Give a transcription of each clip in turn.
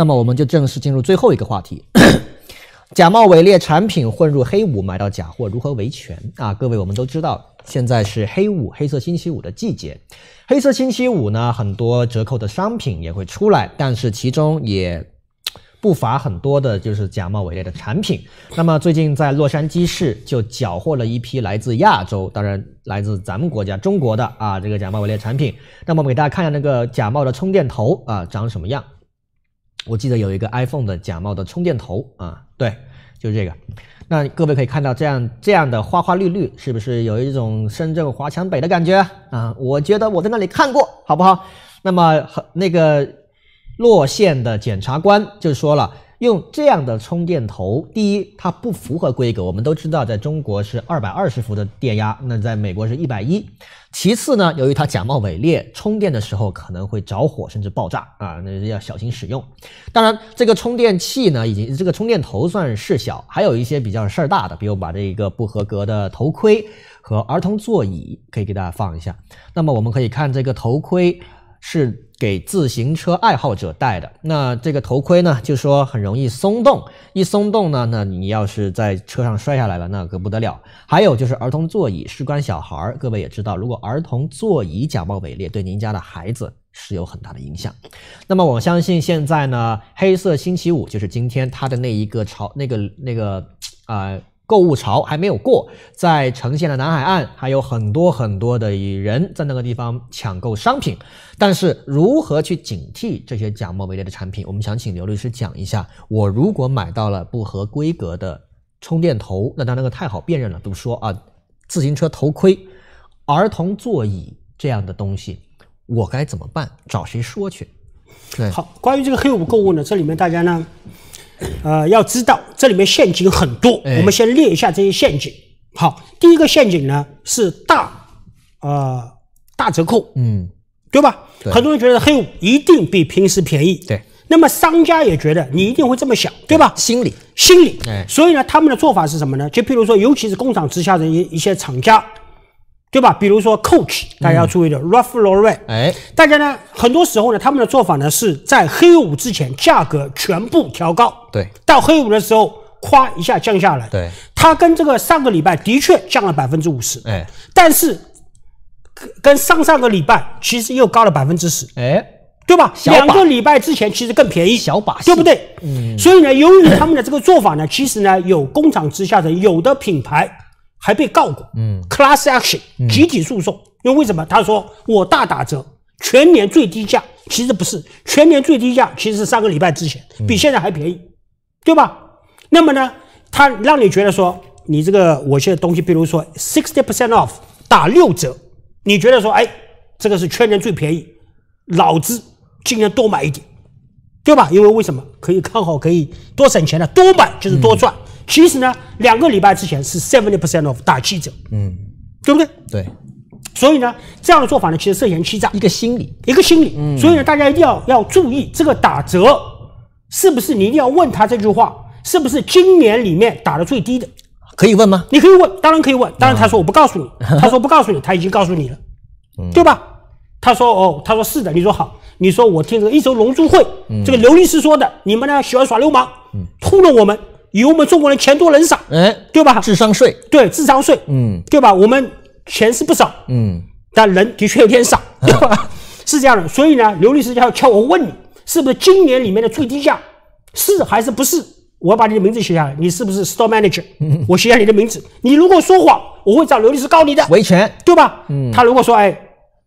那么我们就正式进入最后一个话题：假冒伪劣产品混入黑五买到假货如何维权？啊，各位，我们都知道现在是黑五，黑色星期五的季节。黑色星期五呢，很多折扣的商品也会出来，但是其中也不乏很多的就是假冒伪劣的产品。那么最近在洛杉矶市就缴获了一批来自亚洲，当然来自咱们国家中国的啊这个假冒伪劣产品。那么我们给大家看一下那个假冒的充电头啊长什么样。我记得有一个 iPhone 的假冒的充电头啊，对，就是这个。那各位可以看到这样这样的花花绿绿，是不是有一种深圳华强北的感觉啊？我觉得我在那里看过，好不好？那么那个洛县的检察官就说了。用这样的充电头，第一，它不符合规格。我们都知道，在中国是二百二十伏的电压，那在美国是一百一。其次呢，由于它假冒伪劣，充电的时候可能会着火甚至爆炸啊，那要小心使用。当然，这个充电器呢，已经这个充电头算事小，还有一些比较事儿大的，比如把这一个不合格的头盔和儿童座椅可以给大家放一下。那么我们可以看这个头盔。是给自行车爱好者戴的。那这个头盔呢，就说很容易松动，一松动呢，那你要是在车上摔下来了，那可不得了。还有就是儿童座椅，事关小孩儿。各位也知道，如果儿童座椅假冒伪劣，对您家的孩子是有很大的影响。那么我相信现在呢，黑色星期五就是今天，他的那一个潮，那个那个啊。购物潮还没有过，在呈现的南海岸还有很多很多的人在那个地方抢购商品，但是如何去警惕这些假冒伪劣的产品？我们想请刘律师讲一下。我如果买到了不合规格的充电头，那当然个太好辨认了，都说啊，自行车头盔、儿童座椅这样的东西，我该怎么办？找谁说去？对，好，关于这个黑五购物呢，这里面大家呢？呃，要知道这里面陷阱很多，我们先列一下这些陷阱。好，第一个陷阱呢是大，呃，大折扣，嗯，对吧？很多人觉得黑五一定比平时便宜，对。那么商家也觉得你一定会这么想，对吧？心理，心理。哎，所以呢，他们的做法是什么呢？就比如说，尤其是工厂直下的一一些厂家。对吧？比如说 Coach，大家要注意的 Ralph Lauren，哎，大家呢，很多时候呢，他们的做法呢是在黑五之前价格全部调高，对，到黑五的时候，夸一下降下来，对。它跟这个上个礼拜的确降了百分之五十，哎，但是跟上上个礼拜其实又高了百分之十，哎，对吧？两个礼拜之前其实更便宜，小把戏，对不对？嗯。所以呢，由于他们的这个做法呢，其实呢，有工厂之下的有的品牌。还被告过，嗯，class action 集体诉讼，因为为什么？他说我大打折，全年最低价，其实不是，全年最低价其实是上个礼拜之前，比现在还便宜，对吧？那么呢，他让你觉得说，你这个我现在东西，比如说 sixty percent off 打六折，你觉得说，哎，这个是全年最便宜，老子今年多买一点，对吧？因为为什么？可以看好，可以多省钱了，多买就是多赚。其实呢，两个礼拜之前是 seventy percent of 打七折，嗯，对不对？对。所以呢，这样的做法呢，其实涉嫌欺诈，一个心理，一个心理。嗯。所以呢，大家一定要要注意，这个打折是不是你一定要问他这句话？是不是今年里面打的最低的？可以问吗？你可以问，当然可以问。当然他说我不告诉你，他说不告诉你，他已经告诉你了，对吧？他说哦，他说是的，你说好，你说我听这个一首龙珠会，这个刘律师说的，你们呢喜欢耍流氓，嗯、糊弄我们。以我们中国人钱多人少，嗯，对吧？智商税，对，智商税，嗯，对吧？我们钱是不少，嗯，但人的确有点少，对吧？是这样的，所以呢，刘律师，要敲我问你，是不是今年里面的最低价？是还是不是？我把你的名字写下来，你是不是 Store Manager？我写下你的名字，你如果说谎，我会找刘律师告你的，维权，对吧？嗯，他如果说，哎，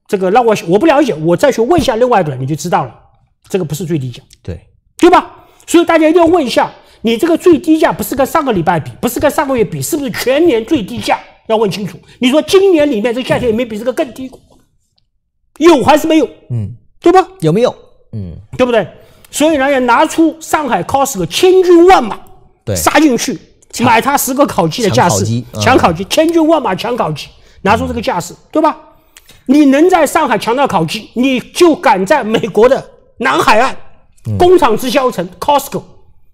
这个让我我不了解，我再去问一下另外一个人，你就知道了，这个不是最低价，对，对吧？所以大家一定要问一下。你这个最低价不是跟上个礼拜比，不是跟上个月比，是不是全年最低价？要问清楚。你说今年里面这价钱有没有比这个更低过？有还是没有？嗯，对吧？有没有？嗯，对不对？所以呢，要拿出上海 Costco 千军万马，对，杀进去买它十个烤鸡的架势，抢烤鸡，千军万马抢烤鸡，拿出这个架势，对吧？你能在上海抢到烤鸡，你就敢在美国的南海岸工厂直销城 Costco。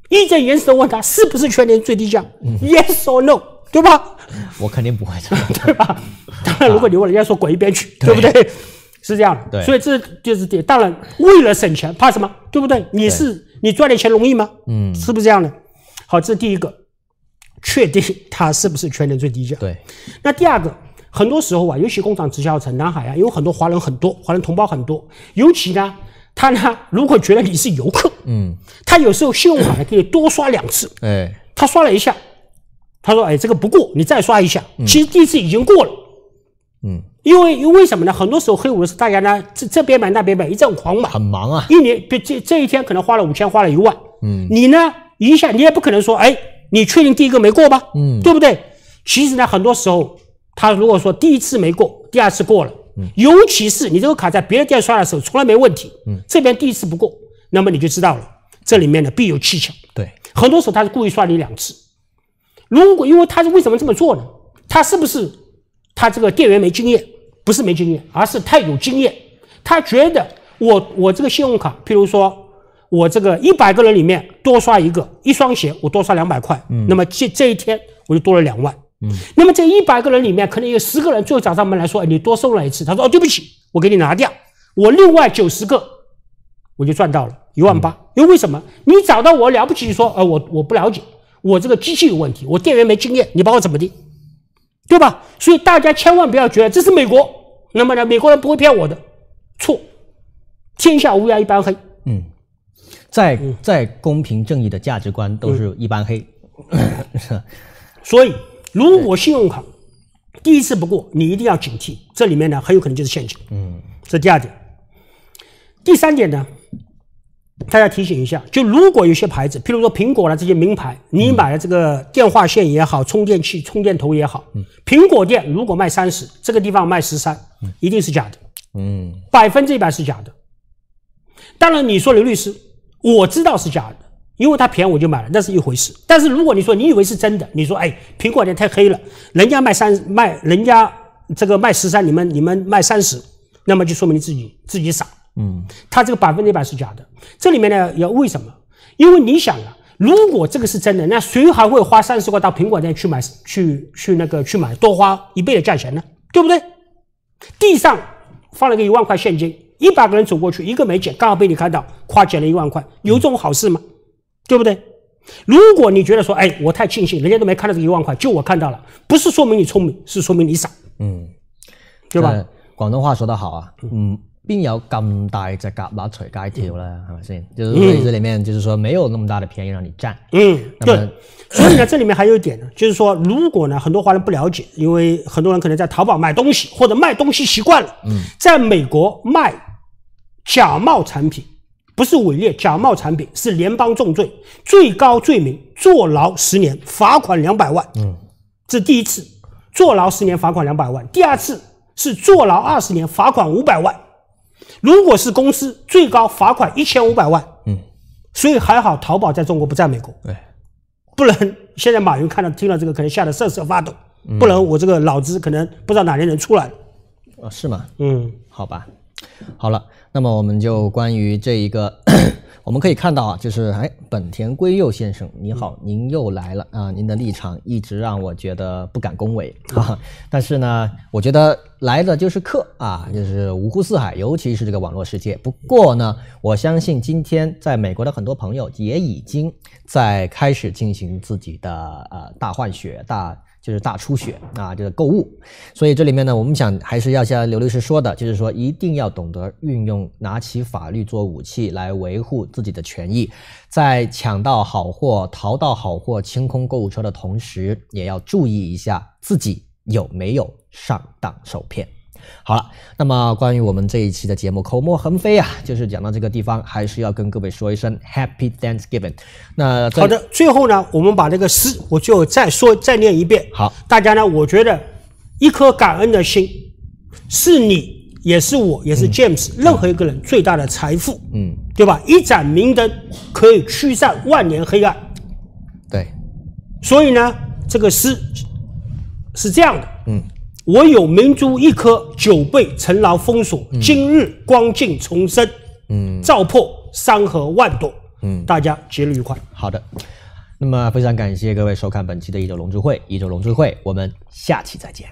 义正言辞地问他：“是不是全年最低价？Yes or no，对吧？”我肯定不会的，对吧？当然，如果你问人家说“滚一边去”，对不对？是这样的，对。所以这就是点，当然为了省钱，怕什么？对不对？你是你赚点钱容易吗？嗯，是不是这样的？好，这是第一个，确定它是不是全年最低价。对。那第二个，很多时候啊，尤其工厂直销城、南海啊，有很多华人，很多华人同胞很多，尤其呢。他呢？如果觉得你是游客，嗯，他有时候信用卡还可以多刷两次，哎，他刷了一下，他说：“哎，这个不过，你再刷一下。”其实第一次已经过了，嗯，因为因为什么呢？很多时候黑五是大家呢这这边买那边买一阵狂买，很忙啊，一年这这一天可能花了五千，花了一万，嗯，你呢一下你也不可能说哎，你确定第一个没过吗？嗯，对不对？其实呢，很多时候他如果说第一次没过，第二次过了。尤其是你这个卡在别的店刷的时候从来没问题，嗯，这边第一次不够，那么你就知道了，这里面呢必有蹊跷。对，很多时候他是故意刷你两次。如果因为他是为什么这么做呢？他是不是他这个店员没经验？不是没经验，而是太有经验。他觉得我我这个信用卡，譬如说我这个一百个人里面多刷一个一双鞋，我多刷两百块，嗯，那么这这一天我就多了两万。嗯，那么这一百个人里面，可能有十个人最后找上门来说：“你多收了一次。”他说：“哦，对不起，我给你拿掉。我另外九十个，我就赚到了一万八。因为为什么？你找到我了不起？说啊，我我不了解，我这个机器有问题，我店员没经验，你把我怎么的？对吧？所以大家千万不要觉得这是美国。那么呢，美国人不会骗我的。错，天下乌鸦一般黑。嗯，再再公平正义的价值观都是一般黑。所以。如果信用卡第一次不过，你一定要警惕，这里面呢很有可能就是陷阱。嗯，这第二点。第三点呢，大家提醒一下，就如果有些牌子，譬如说苹果的这些名牌，你买了这个电话线也好，充电器、充电头也好，苹果店如果卖三十，这个地方卖十三，一定是假的。嗯，百分之一百是假的。当然你说刘律师，我知道是假的。因为它便宜，我就买了，那是一回事。但是如果你说你以为是真的，你说哎，苹果店太黑了，人家卖三卖，人家这个卖十三，你们你们卖三十，那么就说明你自己自己傻。嗯，他这个百分之一百是假的。这里面呢，要为什么？因为你想啊，如果这个是真的，那谁还会花三十块到苹果店去买去去那个去买，多花一倍的价钱呢？对不对？地上放了个一万块现金，一百个人走过去，一个没捡，刚好被你看到，夸捡了一万块，有这种好事吗？对不对？如果你觉得说，哎，我太庆幸，人家都没看到这一万块，就我看到了，不是说明你聪明，是说明你傻，嗯，对吧？广东话说得好啊，嗯，边要咁大只蛤把腿街跳啦，是不是？就是这里面就是说没有那么大的便宜让你占，嗯，对。所以呢，这里面还有一点呢，就是说，如果呢，很多华人不了解，因为很多人可能在淘宝买东西或者卖东西习惯了，嗯，在美国卖假冒产品。不是伪劣假冒产品是联邦重罪，最高罪名坐牢十年，罚款两百万。嗯，这第一次坐牢十年，罚款两百万。第二次是坐牢二十年，罚款五百万。如果是公司，最高罚款一千五百万。嗯，所以还好，淘宝在中国不在美国。对，不能现在马云看到听了这个，可能吓得瑟瑟发抖。不能我这个脑子可能不知道哪年能出来。啊，是吗？嗯，好吧。好了，那么我们就关于这一个，我们可以看到啊，就是哎，本田圭佑先生，你好，您又来了啊，您的立场一直让我觉得不敢恭维啊，但是呢，我觉得来的就是客啊，就是五湖四海，尤其是这个网络世界。不过呢，我相信今天在美国的很多朋友也已经在开始进行自己的呃大换血大。就是大出血啊！就是购物，所以这里面呢，我们想还是要像刘律师说的，就是说一定要懂得运用，拿起法律做武器来维护自己的权益，在抢到好货、淘到好货、清空购物车的同时，也要注意一下自己有没有上当受骗。好了，那么关于我们这一期的节目口沫横飞啊，就是讲到这个地方，还是要跟各位说一声 Happy Thanksgiving。那好的，最后呢，我们把这个诗我就再说再念一遍。好，大家呢，我觉得一颗感恩的心是你也是我也是 James 任何一个人最大的财富。嗯，对吧？一盏明灯可以驱散万年黑暗。对。所以呢，这个诗是这样的。嗯。我有明珠一颗，久被尘劳封锁。今日光镜重生，嗯，照破山河万朵。嗯，大家节日愉快。好的，那么非常感谢各位收看本期的《一周龙珠会》，一周龙珠会，我们下期再见。